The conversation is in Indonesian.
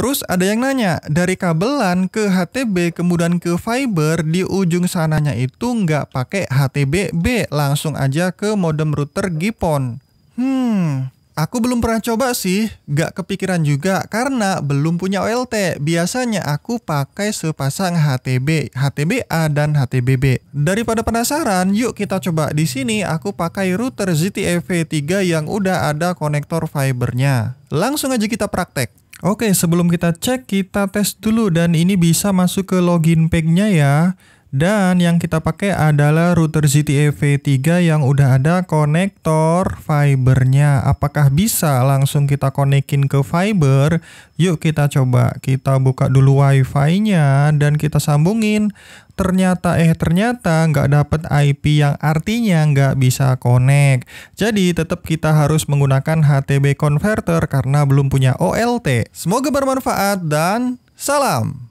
Terus ada yang nanya, dari kabelan ke HTB kemudian ke fiber di ujung sananya itu nggak pakai HTBB langsung aja ke modem router Gipon. Hmm, aku belum pernah coba sih, nggak kepikiran juga karena belum punya OLT. Biasanya aku pakai sepasang HTB, HTBA dan HTBB. Daripada penasaran, yuk kita coba di sini aku pakai router ZTE V3 yang udah ada konektor fibernya. Langsung aja kita praktek. Oke, sebelum kita cek, kita tes dulu dan ini bisa masuk ke login page-nya ya. Dan yang kita pakai adalah router ZTE V3 yang udah ada konektor fibernya. Apakah bisa langsung kita konekin ke fiber? Yuk kita coba. Kita buka dulu wi fi nya dan kita sambungin. Ternyata eh ternyata nggak dapet IP yang artinya nggak bisa connect. Jadi tetap kita harus menggunakan HTB converter karena belum punya OLT. Semoga bermanfaat dan salam.